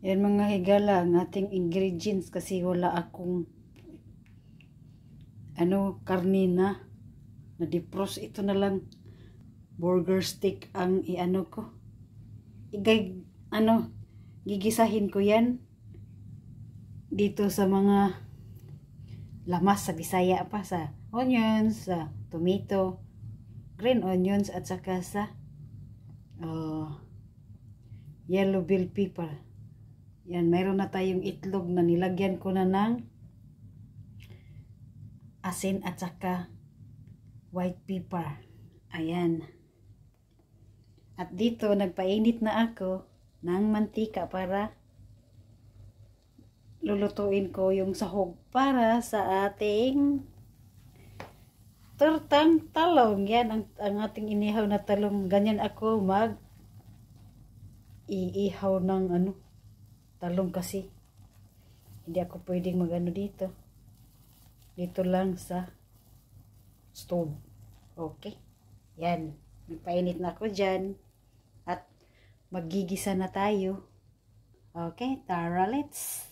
Yan mga higala ang ating ingredients kasi wala akong ano, karnina na depros Ito na lang burger stick ang iano ko. Igay, ano, gigisahin ko yan dito sa mga lamas sa Bisaya pa sa onions, sa tomato, green onions at saka sa uh, yellow bell pepper. Yan, mayroon na tayong itlog na nilagyan ko na ng asin at saka white pepper. Ayan. At dito, nagpainit na ako ng mantika para lulutuin ko yung sahog para sa ating tortang talong. Yan, ang, ang ating inihaw na talong. Ganyan ako mag iihaw ng ano, talong kasi hindi ako pwedeng magano dito dito lang sa stove okay yan nagpainit na ako dyan at magigisa na tayo okay tara let's